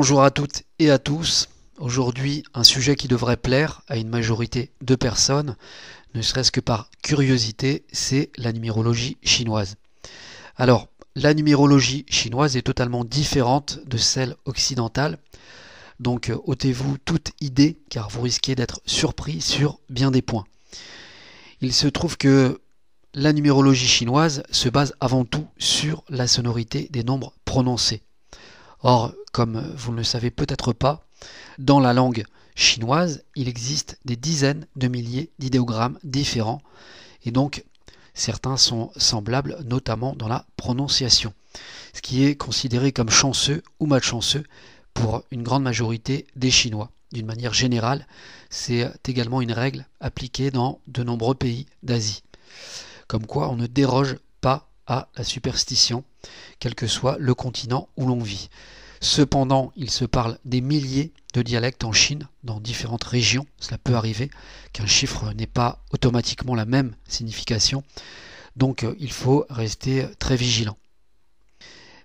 Bonjour à toutes et à tous. Aujourd'hui, un sujet qui devrait plaire à une majorité de personnes, ne serait-ce que par curiosité, c'est la numérologie chinoise. Alors, la numérologie chinoise est totalement différente de celle occidentale. Donc, euh, ôtez-vous toute idée car vous risquez d'être surpris sur bien des points. Il se trouve que la numérologie chinoise se base avant tout sur la sonorité des nombres prononcés. Or, comme vous ne le savez peut-être pas, dans la langue chinoise, il existe des dizaines de milliers d'idéogrammes différents, et donc certains sont semblables, notamment dans la prononciation, ce qui est considéré comme chanceux ou malchanceux pour une grande majorité des Chinois. D'une manière générale, c'est également une règle appliquée dans de nombreux pays d'Asie. Comme quoi, on ne déroge pas à la superstition, quel que soit le continent où l'on vit. Cependant, il se parle des milliers de dialectes en Chine, dans différentes régions. Cela peut arriver qu'un chiffre n'ait pas automatiquement la même signification. Donc euh, il faut rester très vigilant.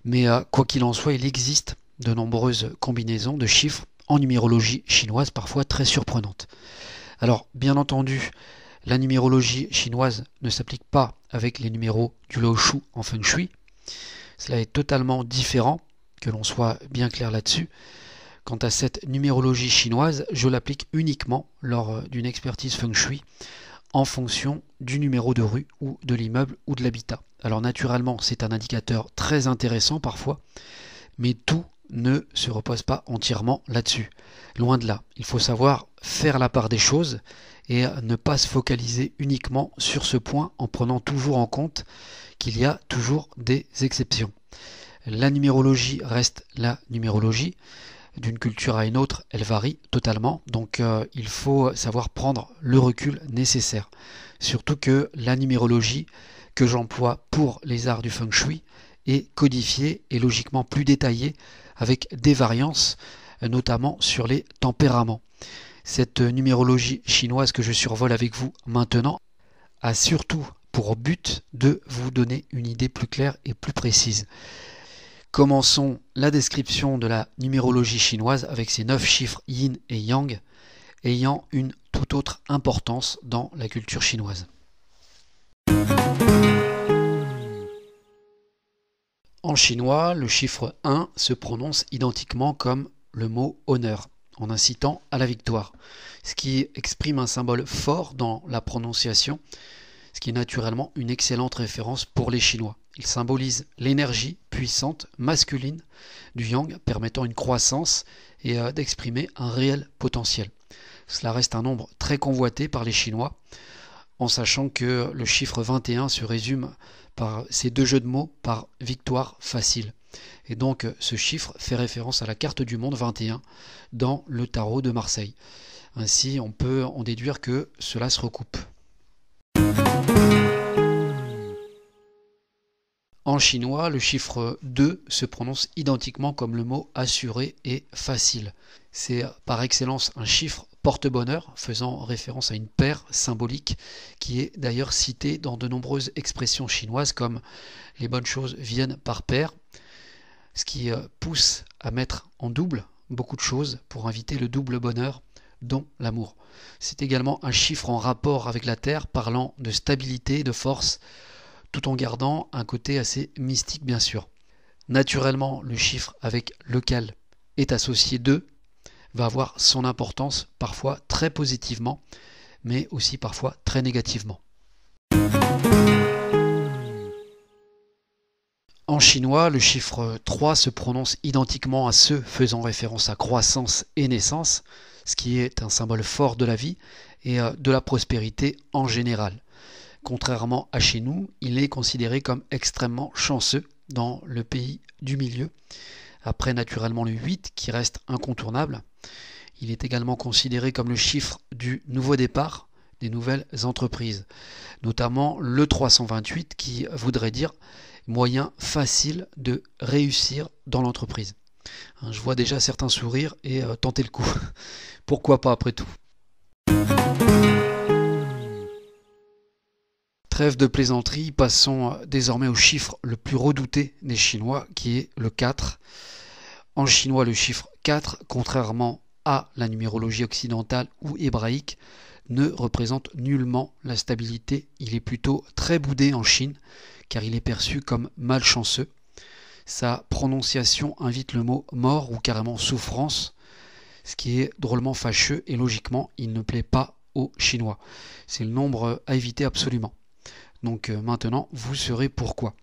Mais euh, quoi qu'il en soit, il existe de nombreuses combinaisons de chiffres en numérologie chinoise, parfois très surprenantes. Alors, bien entendu, la numérologie chinoise ne s'applique pas avec les numéros du Lao en Feng Shui. Cela est totalement différent, que l'on soit bien clair là-dessus. Quant à cette numérologie chinoise, je l'applique uniquement lors euh, d'une expertise Feng Shui en fonction du numéro de rue ou de l'immeuble ou de l'habitat. Alors naturellement, c'est un indicateur très intéressant parfois, mais tout ne se repose pas entièrement là-dessus. Loin de là, il faut savoir faire la part des choses et ne pas se focaliser uniquement sur ce point en prenant toujours en compte qu'il y a toujours des exceptions. La numérologie reste la numérologie. D'une culture à une autre, elle varie totalement. Donc euh, il faut savoir prendre le recul nécessaire. Surtout que la numérologie que j'emploie pour les arts du feng shui est codifiée et logiquement plus détaillée avec des variances, notamment sur les tempéraments. Cette numérologie chinoise que je survole avec vous maintenant a surtout pour but de vous donner une idée plus claire et plus précise. Commençons la description de la numérologie chinoise avec ces neuf chiffres yin et yang ayant une toute autre importance dans la culture chinoise. En chinois, le chiffre 1 se prononce identiquement comme le mot honneur en incitant à la victoire, ce qui exprime un symbole fort dans la prononciation, ce qui est naturellement une excellente référence pour les Chinois. Il symbolise l'énergie puissante masculine du yang permettant une croissance et euh, d'exprimer un réel potentiel. Cela reste un nombre très convoité par les Chinois, en sachant que le chiffre 21 se résume par ces deux jeux de mots par victoire facile. Et donc ce chiffre fait référence à la carte du monde 21 dans le tarot de Marseille. Ainsi, on peut en déduire que cela se recoupe. En chinois, le chiffre 2 se prononce identiquement comme le mot assuré et facile. C'est par excellence un chiffre porte-bonheur, faisant référence à une paire symbolique qui est d'ailleurs citée dans de nombreuses expressions chinoises comme les bonnes choses viennent par paire ce qui euh, pousse à mettre en double beaucoup de choses pour inviter le double bonheur, dont l'amour. C'est également un chiffre en rapport avec la Terre, parlant de stabilité, de force, tout en gardant un côté assez mystique bien sûr. Naturellement, le chiffre avec lequel est associé 2 va avoir son importance parfois très positivement, mais aussi parfois très négativement. En chinois, le chiffre 3 se prononce identiquement à ceux faisant référence à croissance et naissance, ce qui est un symbole fort de la vie et euh, de la prospérité en général. Contrairement à chez nous, il est considéré comme extrêmement chanceux dans le pays du milieu, après naturellement le 8 qui reste incontournable. Il est également considéré comme le chiffre du nouveau départ des nouvelles entreprises, notamment le 328 qui voudrait dire moyen facile de réussir dans l'entreprise. Hein, je vois déjà certains sourires et euh, tenter le coup. Pourquoi pas après tout Trêve de plaisanterie, passons euh, désormais au chiffre le plus redouté des Chinois, qui est le 4. En chinois, le chiffre 4, contrairement à la numérologie occidentale ou hébraïque, ne représente nullement la stabilité. Il est plutôt très boudé en Chine, car il est perçu comme malchanceux. Sa prononciation invite le mot mort ou carrément souffrance, ce qui est drôlement fâcheux et logiquement il ne plaît pas aux Chinois. C'est le nombre à éviter absolument. Donc euh, maintenant, vous saurez pourquoi.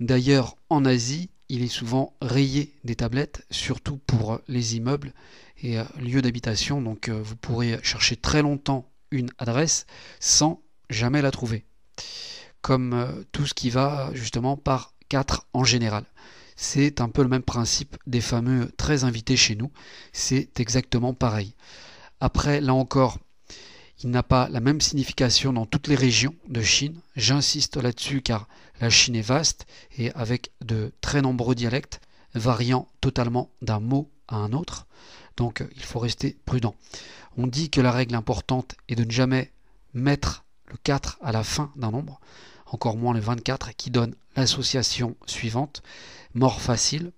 D'ailleurs, en Asie, il est souvent rayé des tablettes, surtout pour euh, les immeubles et euh, lieux d'habitation. Donc vous pourrez chercher très longtemps une adresse sans jamais la trouver comme euh, tout ce qui va justement par 4 en général. C'est un peu le même principe des fameux euh, très invités chez nous, c'est exactement pareil. Après, là encore, il n'a pas la même signification dans toutes les régions de Chine. J'insiste là-dessus car la Chine est vaste et avec de très nombreux dialectes variant totalement d'un mot à un autre. Donc il faut rester prudent. On dit que la règle importante est de ne jamais mettre le 4 à la fin d'un nombre encore moins le 24, qui donne l'association suivante, mort facile,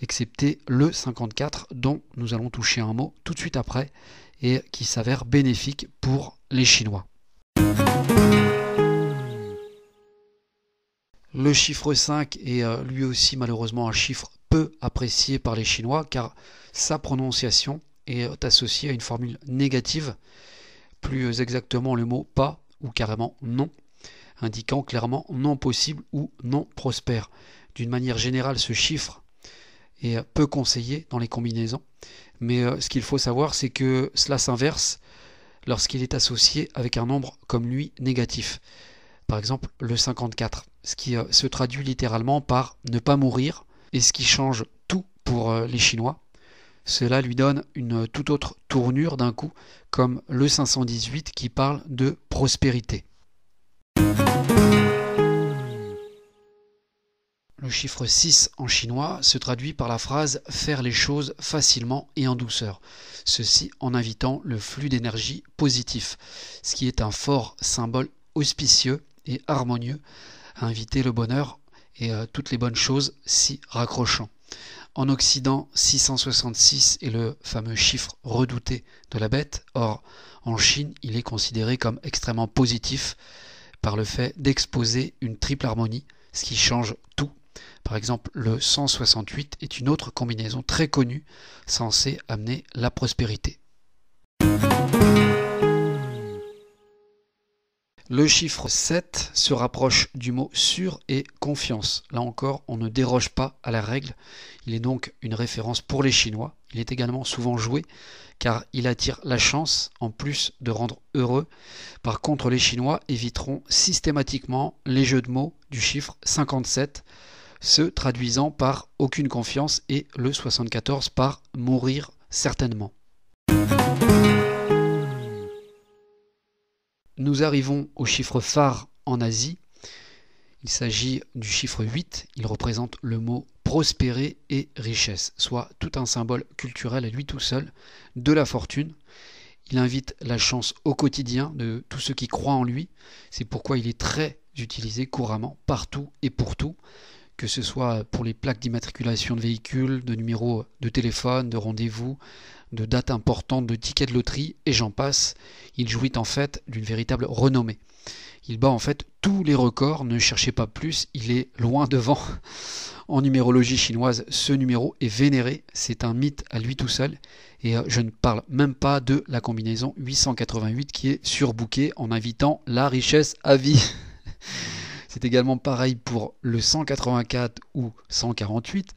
excepté le 54 dont nous allons toucher un mot tout de suite après et qui s'avère bénéfique pour les Chinois. Le chiffre 5 est euh, lui aussi malheureusement un chiffre peu apprécié par les Chinois car sa prononciation est euh, associée à une formule négative, plus exactement le mot pas ou carrément non indiquant clairement non possible ou non prospère. D'une manière générale, ce chiffre est peu conseillé dans les combinaisons, mais euh, ce qu'il faut savoir, c'est que cela s'inverse lorsqu'il est associé avec un nombre comme lui négatif. Par exemple, le 54, ce qui euh, se traduit littéralement par ne pas mourir, et ce qui change tout pour euh, les Chinois. Cela lui donne une toute autre tournure d'un coup, comme le 518 qui parle de prospérité. Le chiffre 6 en chinois se traduit par la phrase faire les choses facilement et en douceur, ceci en invitant le flux d'énergie positif, ce qui est un fort symbole auspicieux et harmonieux à inviter le bonheur et euh, toutes les bonnes choses s'y raccrochant. En Occident, 666 est le fameux chiffre redouté de la bête, or en Chine, il est considéré comme extrêmement positif par le fait d'exposer une triple harmonie, ce qui change tout. Par exemple, le 168 est une autre combinaison très connue censée amener la prospérité. Le chiffre 7 se rapproche du mot sûr et confiance. Là encore, on ne déroge pas à la règle. Il est donc une référence pour les Chinois. Il est également souvent joué car il attire la chance en plus de rendre heureux. Par contre, les Chinois éviteront systématiquement les jeux de mots du chiffre 57 se traduisant par aucune confiance et le 74 par mourir certainement. Nous arrivons au chiffre phare en Asie. Il s'agit du chiffre 8. Il représente le mot prospérer et richesse, soit tout un symbole culturel à lui tout seul de la fortune. Il invite la chance au quotidien de tous ceux qui croient en lui. C'est pourquoi il est très utilisé couramment partout et pour tout que ce soit pour les plaques d'immatriculation de véhicules, de numéros de téléphone, de rendez-vous, de dates importantes, de tickets de loterie, et j'en passe, il jouit en fait d'une véritable renommée. Il bat en fait tous les records, ne cherchez pas plus, il est loin devant. En numérologie chinoise, ce numéro est vénéré, c'est un mythe à lui tout seul, et euh, je ne parle même pas de la combinaison 888 qui est surbookée en invitant la richesse à vie. C'est également pareil pour le 184 ou 148.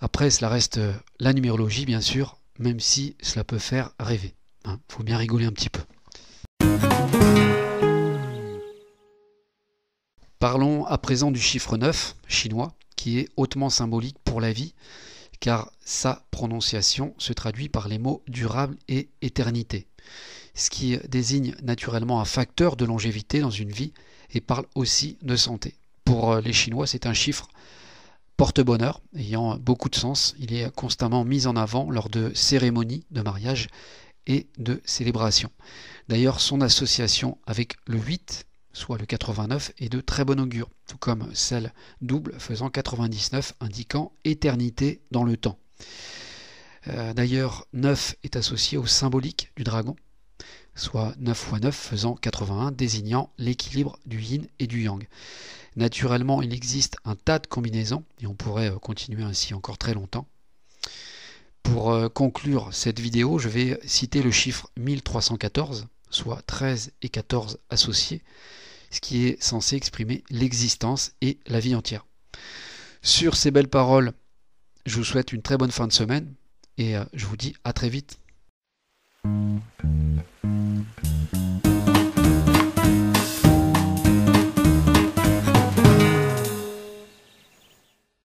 Après, cela reste euh, la numérologie, bien sûr, même si cela peut faire rêver. Il hein. faut bien rigoler un petit peu. Parlons à présent du chiffre 9 chinois, qui est hautement symbolique pour la vie, car sa prononciation se traduit par les mots durable et éternité, ce qui désigne naturellement un facteur de longévité dans une vie et parle aussi de santé. Pour euh, les Chinois, c'est un chiffre porte-bonheur, ayant beaucoup de sens. Il est constamment mis en avant lors de cérémonies de mariage et de célébrations. D'ailleurs, son association avec le 8, soit le 89, est de très bon augure, tout comme celle double faisant 99, indiquant éternité dans le temps. Euh, d'ailleurs, 9 est associé au symbolique du dragon, soit 9 x 9 faisant 81, désignant l'équilibre du yin et du yang. Naturellement, il existe un tas de combinaisons, et on pourrait euh, continuer ainsi encore très longtemps. Pour euh, conclure cette vidéo, je vais citer le chiffre 1314, soit 13 et 14 associés, ce qui est censé exprimer l'existence et la vie entière. Sur ces belles paroles, je vous souhaite une très bonne fin de semaine et euh, je vous dis à très vite.